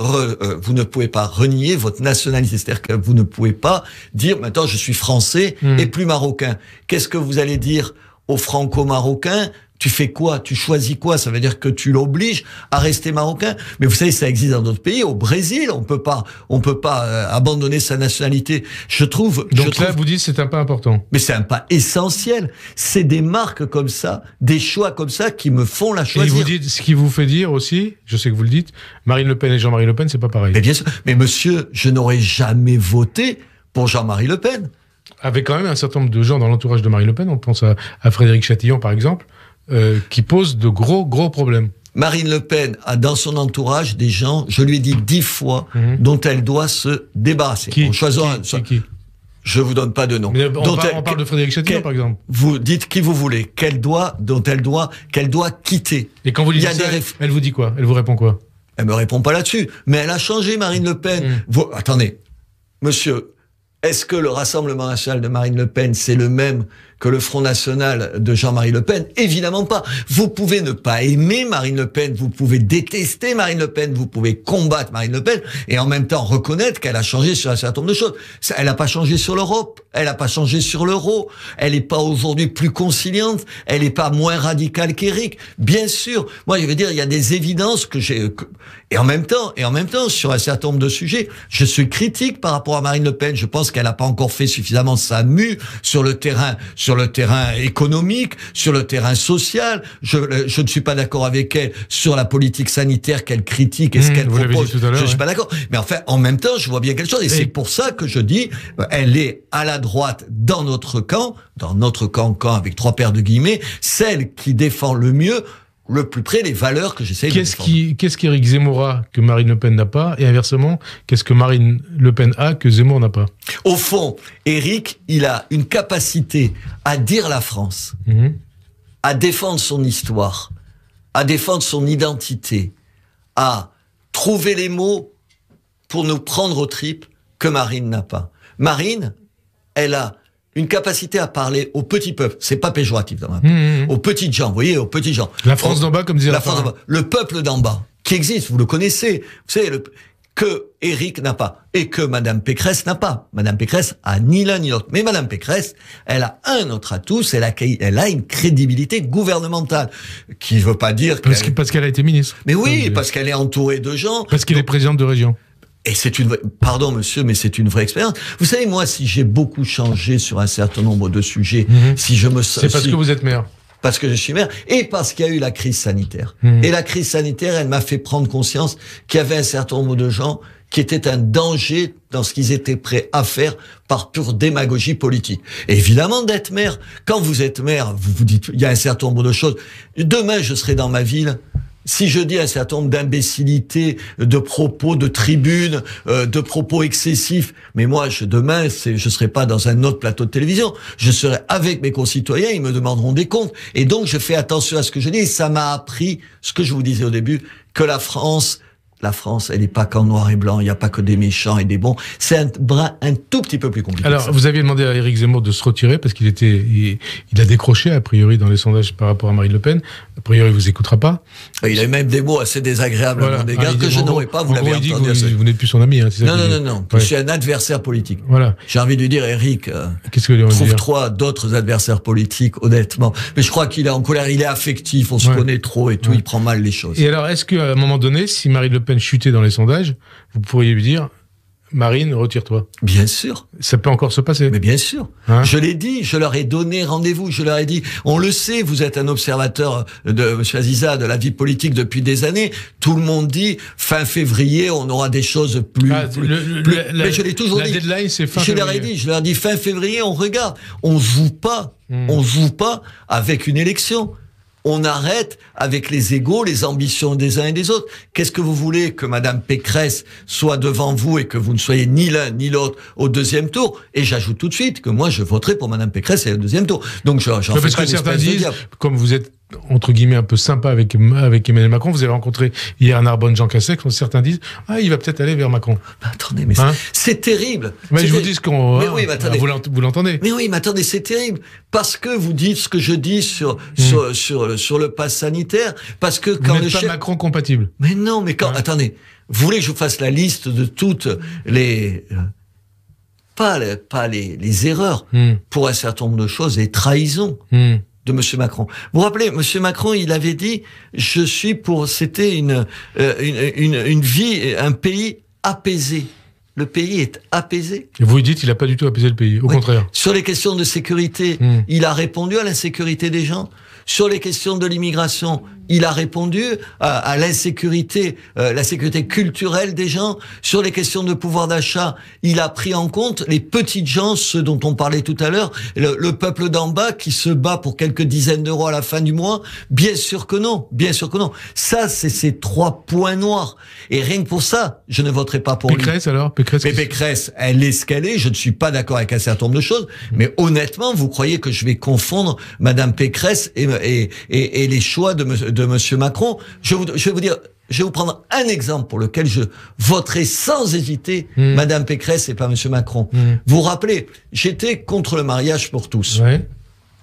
Euh, vous ne pouvez pas renier votre nationalité, c'est-à-dire que vous ne pouvez pas dire maintenant je suis français hmm. et plus marocain. Qu'est-ce que vous allez dire aux franco-marocains tu fais quoi Tu choisis quoi Ça veut dire que tu l'obliges à rester marocain. Mais vous savez, ça existe dans d'autres pays. Au Brésil, on peut pas, on peut pas euh, abandonner sa nationalité. Je trouve. Donc là, vous dites c'est un pas important. Mais c'est un pas essentiel. C'est des marques comme ça, des choix comme ça qui me font la choisir. Et
ce qui vous fait dire aussi. Je sais que vous le dites. Marine Le Pen et Jean-Marie Le Pen, c'est pas pareil. Mais bien Mais monsieur, je n'aurais jamais voté pour Jean-Marie Le Pen. Avec quand même un certain nombre de gens dans l'entourage de Marine Le Pen, on pense à
Frédéric Chatillon par exemple, euh, qui pose de gros, gros problèmes. Marine Le Pen a dans son entourage des gens, je lui ai dit dix fois, mhm. dont elle doit se débarrasser. Qui, en choisissant, qui, qui, je vous donne pas de nom. on, parle, on, parle de Frédéric Châtillon, par exemple. Vous dites qui vous voulez, qu'elle doit, dont elle doit, qu'elle doit quitter. Et quand vous lui dites ça, elle, vous dit quoi Elle vous répond quoi Elle me répond pas là-dessus. Mais elle a changé, Marine Le Pen. Mhm. attendez, monsieur, est-ce que le Rassemblement national de Marine Le Pen, c'est le même que le Front National de Jean-Marie Le Pen Évidemment pas. Vous pouvez ne pas aimer Marine Le Pen, vous pouvez détester Marine Le Pen, vous pouvez combattre Marine Le Pen et en même temps reconnaître qu'elle a changé sur un certain nombre de choses. Elle n'a pas changé sur l'Europe, elle n'a pas changé sur l'euro, elle n'est pas aujourd'hui plus conciliante, elle n'est pas moins radicale qu'Éric. Bien sûr, moi je veux dire, il y a des évidences que j'ai et en même temps et en même temps sur un certain nombre de sujets, je suis critique par rapport à Marine Le Pen. Je pense qu'elle n'a pas encore fait suffisamment sa mue sur le terrain sur le terrain économique, sur le terrain social. Euh, je, ne suis pas d'accord avec elle sur la politique sanitaire qu'elle critique et ce mmh, qu'elle propose. je ne suis pas d'accord. Mais enfin, en même temps, je vois bien quelque chose. Et, et c'est pour ça que je dis, euh, elle est à la droite dans notre camp, dans notre camp, camp avec trois paires de guillemets, celle qui défend le mieux le plus près les valeurs que j'essaie quest de
qui Qu'est-ce qu'Éric Zemmour a que Marine Le Pen n'a pas Et inversement, qu'est-ce que Marine Le Pen a que Zemmour n'a pas
Au fond, Éric, il a une capacité à dire la France, mhm. à défendre son histoire, à défendre son identité, à trouver les mots pour nous prendre aux tripes que Marine n'a pas. Marine, elle a une capacité à parler au petit peuple. C'est pas péjoratif, dans mmh, mmh, aux petits gens, vous voyez, aux petits gens. La France d'en bas, comme disait la, France Le peuple d'en bas, qui existe, vous le connaissez. Vous savez, que Eric n'a pas et que Madame Pécresse n'a pas. Madame Pécresse a ni l'un ni l'autre. Mais Madame Pécresse, elle a un autre atout, c'est elle a une crédibilité gouvernementale, qui ne veut pas dire parce qu'elle... Parce qu'elle a été ministre. Mais oui, parce qu'elle est entourée de gens. Parce qu'elle est présidente de région et c'est une pardon monsieur, mais c'est une vraie expérience. Vous savez, moi, si j'ai beaucoup changé sur un certain nombre de sujets, mhm. si je me sens... C'est parce que vous êtes maire parce que je suis maire et parce qu'il y a eu la crise sanitaire. Mhm. Et la crise sanitaire, elle m'a fait prendre conscience qu'il y avait un certain nombre de gens qui étaient un danger dans ce qu'ils étaient prêts à faire par pure démagogie politique. évidemment, d'être maire, quand vous êtes maire, vous vous dites, il y a un certain nombre de choses. Demain, je serai dans ma ville, si je dis un certain nombre d'imbécilités, de propos, de tribunes, euh, de propos excessifs, mais moi, je, demain, je ne serai pas dans un autre plateau de télévision. Je serai avec mes concitoyens, ils me demanderont des comptes. Et donc, je fais attention à ce que je dis. ça m'a appris, ce que je vous disais au début, que la France la France, elle n'est pas qu'en noir et blanc. Il n'y a pas que des méchants et des bons. C'est un brin un tout petit peu plus compliqué. Alors, vous
aviez demandé à Éric Zemmour de se retirer parce qu'il était, il, a décroché a priori dans les sondages par rapport à Marine Le Pen. A priori, il vous écoutera pas.
il a eu même des mots assez désagréables à ah, que je n'aurais pas. Vous l'avez entendu.
Vous, n'êtes plus son ami. Hein, non, non, non, non, Je suis
un adversaire politique. Voilà. J'ai envie de lui dire, Éric. Euh, Qu'est-ce que Trouve hein trois d'autres adversaires politiques, honnêtement. Mais je crois qu'il est en colère. Il est affectif. On se connaît trop et tout. Il prend mal les choses. Et
alors, est-ce qu'à un moment donné, si Marine Le Pen chuter dans les sondages, vous pourriez lui dire Marine, retire-toi. Bien sûr. Ça peut encore se passer. Mais bien sûr.
Hein je l'ai dit, je leur ai donné rendez-vous, je leur ai dit, on le sait, vous êtes un observateur de M. Aziza, de la vie politique depuis des années. Tout le monde dit, fin février, on aura des choses plus... Ah, mais je l'ai toujours la dit. deadline, c'est fin je février. Je leur ai dit, fin février, on regarde. On joue pas, hmm. on joue pas avec une élection on arrête avec les égaux, les ambitions des uns et des autres. Qu'est-ce que vous voulez que Madame Pécresse soit devant vous et que vous ne soyez ni l'un ni l'autre au deuxième tour Et j'ajoute tout de suite que moi, je voterai pour Madame Pécresse et au deuxième tour. Donc, j'en fais pas certains disent,
comme vous êtes entre guillemets un peu sympa avec avec Emmanuel Macron. Vous avez rencontré hier un Arbonne Jean Castex, certains disent ah il va peut-être aller vers Macron. attendez mais hein c'est
terrible. Mais je vous dis ce qu'on. Hein, vous l'entendez. Mais oui, mais attendez, c'est terrible parce que vous dites ce que je dis sur hmm. sur, sur le pass sanitaire parce que quand le pas Macron compatible. Mais non, mais quand attendez, vous voulez que je vous fasse la liste de toutes les pas les, pas les, erreurs hmm. pour un certain nombre de choses, et trahisons. Hmm de M. Macron. Vous vous rappelez, M. Macron, il avait dit, je suis pour, c'était euh, une, une, vie, un pays apaisé. Le pays est apaisé.
vous dites, il n'a pas du tout apaisé le pays, au contraire.
Sur les questions de sécurité, hmm. il a répondu à l'insécurité des gens. Sur les questions de l'immigration, il a répondu à, l'insécurité, euh, la sécurité culturelle des gens. Sur les questions de pouvoir d'achat, il a pris en compte les petites gens, ceux dont on parlait tout à l'heure, le, peuple d'en bas qui se bat pour quelques dizaines d'euros à la fin du mois. Bien sûr que non, bien sûr que non. Ça, c'est ces trois points noirs. Et rien que pour ça, je ne voterai pas pour Pécresse alors Pécresse, Mais Pécresse, elle est ce Je ne suis pas d'accord avec un certain nombre de choses. Mmh. Mais honnêtement, vous croyez que je vais confondre Madame Pécresse et, et, et, les choix de, de de Monsieur Macron. Je, je vais vous dire, je vais vous prendre un exemple pour lequel je voterai sans hésiter hmm. Madame Pécresse et pas Monsieur Macron. Vous hmm. vous rappelez, j'étais contre le mariage pour tous.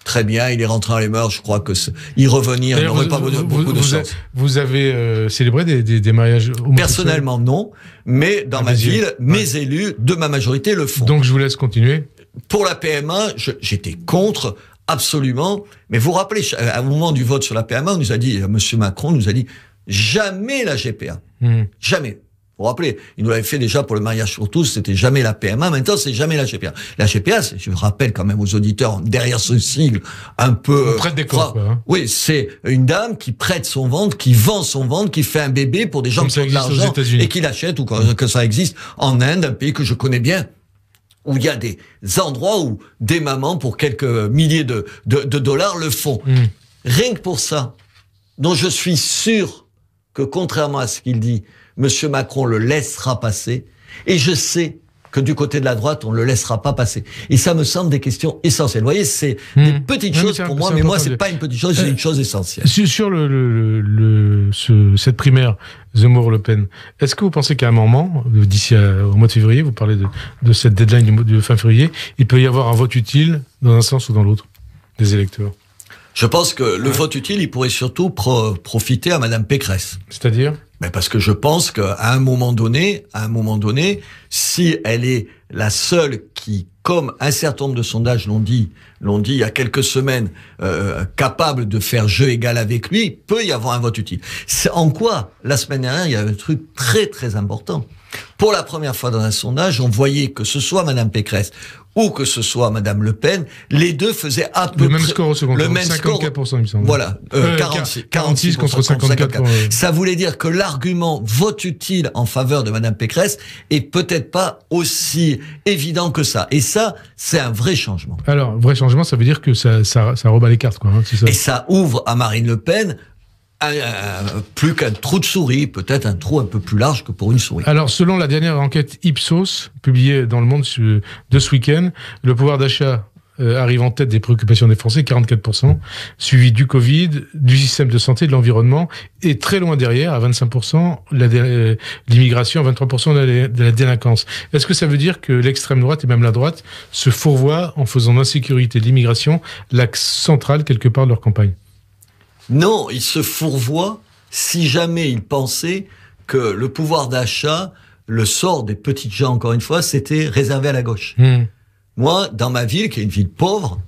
Très bien, il est rentré dans les mœurs, je crois que y revenir n'aurait pas vous, beaucoup de sens. vous avez euh, célébré des, des, des mariages Personnellement, non, mais dans ma ville, mes élus de ma majorité le font. Donc je vous laisse continuer. Pour la PMA, j'étais contre absolument. Mais vous vous rappelez, un euh, moment du vote sur la PMA, on nous a dit, euh, M. Macron nous a dit, jamais la GPA. Hmm. Jamais. Vous vous rappelez, il nous l'avait fait déjà pour le mariage sur tous, c'était jamais la PMA, maintenant c'est jamais la GPA. La GPA, je rappelle quand même aux auditeurs, derrière ce sigle un peu... prête des hein. Oui, c'est une dame qui prête son ventre, qui vend son ventre, qui fait un bébé pour des gens qui ont de l'argent et qui l'achète ou que ça existe en Inde, un pays que je connais bien où il y a des endroits où des mamans, pour quelques milliers de, dollars, le font. Mm. Rien que pour ça, dont je suis sûr que, contrairement à ce qu'il dit, M. Macron le laissera passer. Et je sais que du côté de la droite, on ne le laissera pas passer. Et ça me semble des questions essentielles. Vous voyez, c'est des hmm. petites choses pour moi, mais moi, c'est pas une petite chose, c'est une euh, chose essentielle.
Sur le, cette primaire, Zemmour-Le Pen, est-ce que vous pensez qu'à un moment, d'ici au mois de février, vous parlez de, cette deadline du, de fin février, il peut y avoir un vote utile dans un sens ou dans l'autre des
électeurs je pense que le vote utile, il pourrait surtout profiter à Madame Pécresse. C'est-à-dire parce que je pense qu'à un moment donné, à un moment donné, si elle est la seule qui, comme un certain nombre de sondages l'ont dit, l'ont dit il y a quelques semaines, euh, capable de faire jeu égal avec lui, peut y avoir un vote utile. C'est en quoi la semaine dernière il y a un truc très très important. Pour la première fois dans un sondage, on voyait que ce soit Madame Pécresse ou que ce soit Madame Le Pen, les deux faisaient à peu le même score au second 54%, il me semble. Voilà, 46, euh, euh, contre 54. Euh, ça voulait dire que l'argument vote utile en faveur de Madame Pécresse est peut-être pas aussi évident que ça. Et ça, c'est un vrai changement.
Alors, vrai changement, ça veut dire que ça, ça, ça rebat les cartes, quoi. Hein, ça.
Et ça ouvre à Marine Le Pen plus qu'un trou de souris, peut-être un trou un peu plus large que pour une souris.
Alors, selon la dernière enquête Ipsos, publiée dans Le Monde de ce week-end, le pouvoir d'achat euh, arrive en tête des préoccupations des Français, 44%, suivi du Covid, du système de santé, de l'environnement, et très loin derrière, à 25%, euh, l'immigration, à 23% de la, délinquance. Est-ce que ça veut dire que l'extrême droite et même la droite se fourvoient en faisant l'insécurité, l'immigration, l'axe central quelque part de leur campagne
non, il se fourvoie si jamais il pensait que le pouvoir d'achat, le sort des petites gens, encore une fois, c'était réservé à la gauche. Hmm. Moi, dans ma ville, qui est une ville pauvre,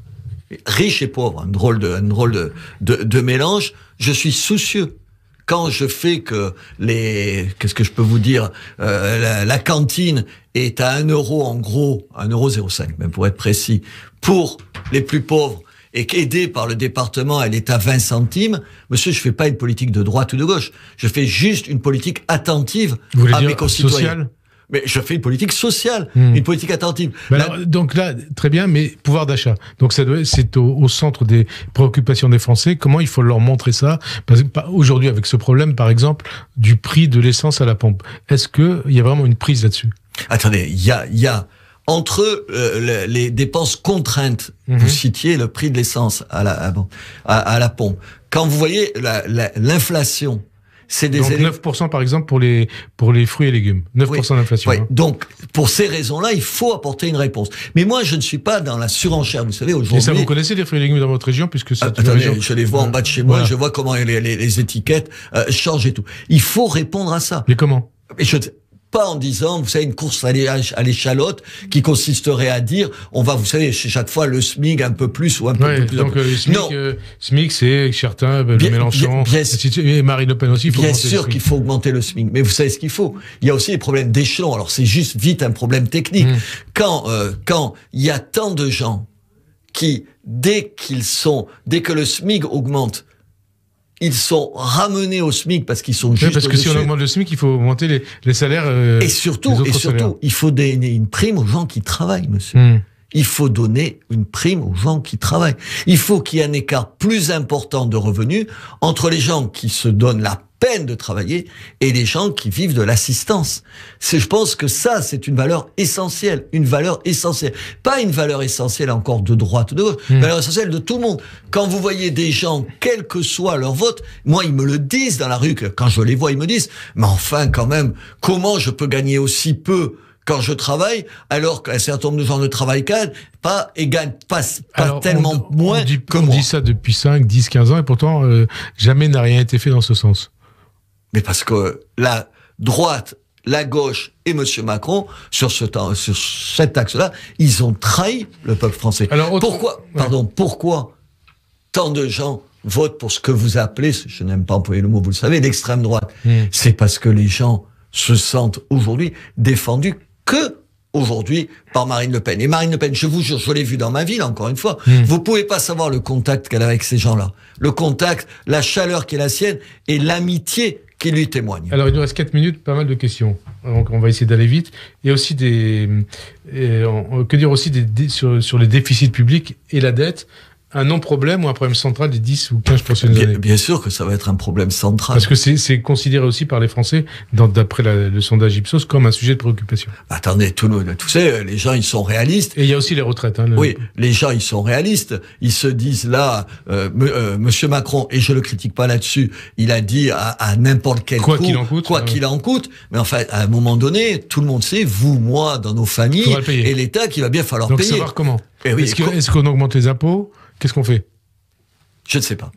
riche et pauvre, un drôle de, de, mélange, je suis soucieux quand je fais que les, qu'est-ce que je peux vous dire, euh, la, cantine est à 1 euro en gros, 1,05 euro même pour être précis, pour les plus pauvres et qu'aidé par le département, elle est à 20 centimes, monsieur, je fais pas une politique de droite ou de gauche. Je fais juste une politique attentive Vous voulez à mes concitoyens. Sociale mais je fais une politique sociale, hmm. une politique attentive.
Ben donc là, très bien, mais pouvoir d'achat. Donc ça c'est au, centre des préoccupations des Français. Comment il faut leur montrer ça Aujourd'hui, avec ce problème, par exemple, du prix de l'essence à la pompe, est-ce qu'il y a vraiment une prise là-dessus
Attendez, il y a entre euh, les dépenses contraintes, mhm. vous citiez le prix de l'essence à la, à, la pompe. Quand vous voyez l'inflation, c'est des donc 9% par exemple pour les pour les fruits et légumes. 9% d'inflation. Hein. Donc pour ces raisons-là, il faut apporter une réponse. Mais moi, je ne suis pas dans la surenchère. Vous savez aujourd'hui. Mais ça, vous connaissez les fruits et légumes dans votre région puisque c'est Je les vois en bas de chez moi. Je vois comment les, les, étiquettes euh, changent et tout. Il faut répondre à ça. Mais comment en disant, vous savez, une course à l'échalote qui consisterait à dire, on va, vous savez, chaque fois le SMIC un peu plus ou un peu plus. Donc, euh, smig
euh, SMIC, c'est certains, le euh, Mélenchon, et Marine Le Pen aussi. Faut bien sûr
qu'il faut augmenter le SMIC, mais vous savez ce qu'il faut. Il y a aussi les problèmes d'échelon. Alors c'est juste vite un problème technique. Mm. Quand quand il y a tant de gens qui dès qu'ils sont, dès que le SMIG augmente, ils sont ramenés au SMIC parce qu'ils sont juste. parce que si on augmente le SMIC, il faut augmenter les, salaires. Euh, et surtout, et surtout, il faut donner une prime aux gens qui travaillent, monsieur. Hmm il faut donner une prime aux gens qui travaillent. Il faut qu'il y ait un écart plus important de revenus entre les gens qui se donnent la peine de travailler et les gens qui vivent de l'assistance. C'est, je pense que ça, c'est une valeur essentielle, une valeur essentielle. Pas une valeur essentielle encore de droite ou de gauche, une hmm. valeur essentielle de tout le monde. Quand vous voyez des gens, quel que soit leur vote, moi, ils me le disent dans la rue, quand je les vois, ils me disent, mais enfin, quand même, comment je peux gagner aussi peu quand je travaille, alors qu'un certain nombre de gens ne travaillent pas et gagnent pas, tellement moins on dit,
dit ça depuis 5, 10, 15 ans, et pourtant, euh, jamais n'a rien été fait dans ce sens.
Mais parce que la droite, la gauche et M. Macron, sur, ce temps, sur cet axe-là, ils ont trahi le peuple français. Alors, Pourquoi, pardon, pourquoi tant de gens votent pour ce que vous appelez, je n'aime pas employer le mot, vous le savez, l'extrême droite. Hmm. C'est parce que les gens se sentent aujourd'hui défendus que aujourd'hui par Marine Le Pen. Et Marine Le Pen, je vous jure, je l'ai vu dans ma ville, encore une fois, vous hmm. vous pouvez pas savoir le contact qu'elle a avec ces gens-là. Le contact, la chaleur qui est la sienne et l'amitié qui lui témoigne.
Alors, il nous reste 4 minutes, pas mal de questions. Donc, on va essayer d'aller vite. Et aussi des. que dire aussi des, sur, sur, les déficits publics et la dette un non-problème ou un problème central des 10 ou 15 prochaines bien, Bien
sûr que ça va être un problème central. Parce que
c'est considéré
aussi par les Français,
d'après le sondage Ipsos, comme un sujet de préoccupation.
Attendez, tout le, tout les gens, ils sont réalistes. Et il y a aussi les retraites. Hein, oui, les gens, ils sont réalistes. Ils se disent là, euh, euh, Monsieur Macron, et je le critique pas là-dessus, il a dit à, n'importe quel quoi qu'il en coûte, quoi euh, qu'il en coûte, mais enfin, à un moment donné, tout le monde sait, vous, moi, dans nos familles, et l'État, qu'il va bien falloir Donc, payer. savoir comment. Eh est-ce
qu'on augmente les impôts Qu'est-ce qu'on fait
Je ne sais pas.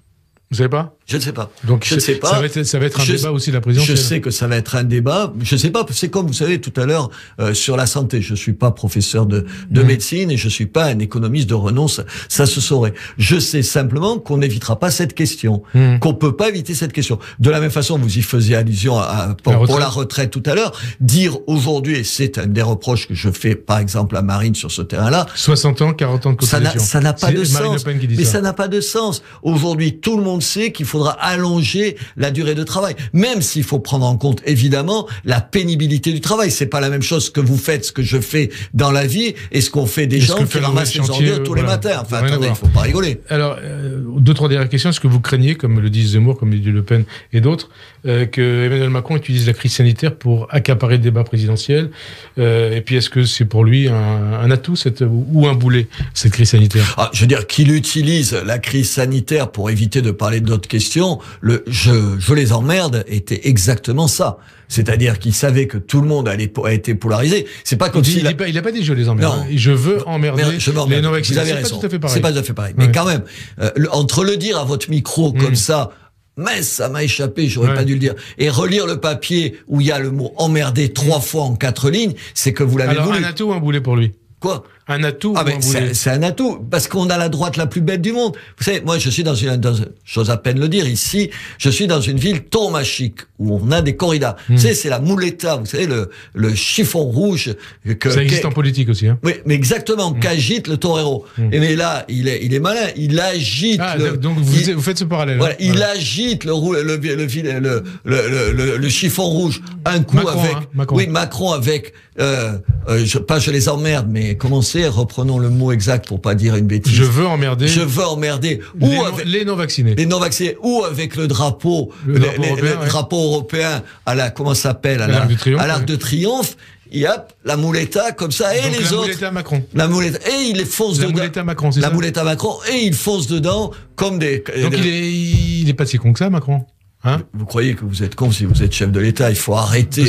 Vous savez pas Je ne sais pas. Donc je ne sais pas. Ça va être, ça va être un débat aussi la présidentielle. Je sais que ça va être un débat. Je ne sais pas. C'est comme vous savez tout à l'heure euh, sur la santé. Je suis pas professeur de, de mmh. médecine et je suis pas un économiste de renonce. Ça, se saurait. Je sais simplement qu'on n'évitera pas cette question, mmh. qu'on peut pas éviter cette question. De la même façon, vous y faisiez allusion à, pour, la retraite tout à l'heure. Dire aujourd'hui, et c'est un des reproches que je fais par exemple à Marine sur ce terrain-là. 60 ans, 40 ans de cotisation. Ça n'a pas de sens. Mais ça n'a pas de sens. Aujourd'hui, tout le monde sait qu'il faudra allonger la durée de travail, même s'il faut prendre en compte évidemment la pénibilité du travail. C'est pas la même chose que vous faites, ce que je fais dans la vie, et ce qu'on fait des gens qui ramassent les ordures tous les matins. Enfin, attendez, il faut pas rigoler.
Alors, euh, deux, trois dernières questions. Est-ce que vous craignez, comme le disent Zemmour, comme le dit Le Pen et d'autres, euh, que Emmanuel Macron utilise la crise sanitaire pour accaparer le débat présidentiel euh, Et puis, est-ce que c'est pour lui un, atout ou un boulet, cette crise
sanitaire ah, Je veux dire, qu'il utilise la crise sanitaire pour éviter de parler de questions, le je, je les emmerde était exactement ça. C'est-à-dire qu'il savait que tout le monde allait, a été polarisé. C'est pas comme Il a pas dit je les emmerde. Non. Je veux emmerder je les non-vaccinés. Vous avez raison. C'est pas tout à fait pareil. Mais quand même, euh, entre le dire à votre micro mm. comme ça, mais ça m'a échappé, j'aurais pas dû le dire. Et relire le papier où il y a le mot emmerder trois mm. fois en quatre lignes, c'est que vous l'avez voulu. Alors un atout ou un boulet pour lui Quoi un atout. Ah, c'est un atout parce qu'on a la droite la plus bête du monde. Vous savez, moi je suis dans une, chose à peine le dire ici, je suis dans une ville tomachique où on a des corridas. Hmm. Vous savez, c'est la mouleta, vous savez le, chiffon rouge que ça existe en
politique aussi. Hein.
Oui, mais exactement hmm. qu'agite le torero. Hmm. Et mais là, il est il est malin, il agite. Ah, le, donc vous, faites ce parallèle. Hein. Voilà, il agite le le le, chiffon rouge un coup avec hein, Macron. oui Macron avec euh, euh, pas je les emmerde mais comment c'est reprenons le mot exact pour pas dire une bêtise. Je veux emmerder. Je veux emmerder. ou avec, les non vaccinés. Les non vaccinés. Ou avec le drapeau, le, drapeau, européen, à la, comment ça s'appelle? À l'arc de triomphe. À l'arc de triomphe. la mouletta comme ça et les autres. La mouletta Macron. La et il fonce la dedans. La mouletta Macron, Macron et il fonce dedans comme des. Donc il est il
est pas si con que ça Macron.
Hein vous croyez que vous êtes con si vous êtes chef de l'État Il faut arrêter.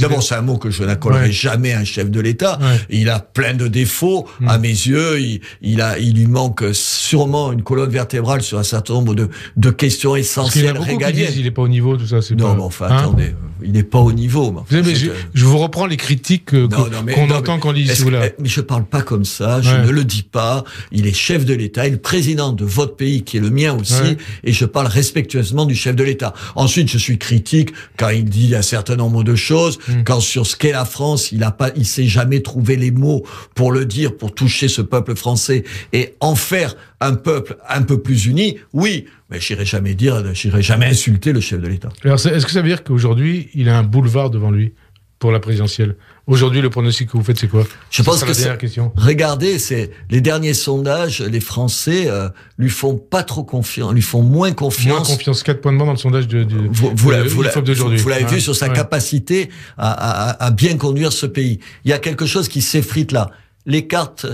D'abord, c'est un mot que je n'accolerai jamais à un chef de l'État. Il a plein de défauts. Mm. À mes yeux, il, il, a, il lui manque sûrement une colonne vertébrale sur un certain nombre de, de questions essentielles il régaliennes. il
n'est pas au niveau, tout ça. Non, pas... mais enfin, hein attendez
il n'est pas au niveau. Mais je, vous reprends les critiques euh, qu'on entend quand lit eh, Mais je parle pas comme ça, je ne le dis pas. Il est chef de l'État, il est président de votre pays qui est le mien aussi, et je parle respectueusement du chef de l'État. Ensuite, je suis critique quand il dit un certain nombre de choses, hmm. quand sur ce qu'est la France, il a pas, il s'est jamais trouvé les mots pour le dire, pour toucher ce peuple français et en faire un peuple un peu plus uni, oui, mais j'irai jamais dire, j'irai jamais insulter le chef de l'État. Alors, est-ce que ça veut dire
qu'aujourd'hui, il a un boulevard devant lui pour la présidentielle Aujourd'hui, le pronostic que vous faites, c'est quoi Je pense que la question.
Regardez, c'est les derniers sondages, les Français euh, lui font pas trop confiance, lui font moins confiance. Moins
confiance, 4 points de moins dans le sondage de, de vous, vous l'avez vu sur sa
capacité à, à bien conduire ce pays. Il y a quelque chose qui s'effrite là. Les cartes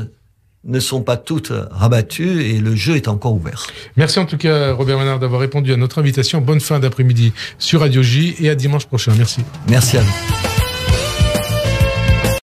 ne sont pas toutes rabattues et le jeu est encore ouvert.
Merci en tout cas Robert Manard d'avoir répondu à notre invitation. Bonne fin d'après-midi sur Radio J et à dimanche prochain. Merci. Merci à vous.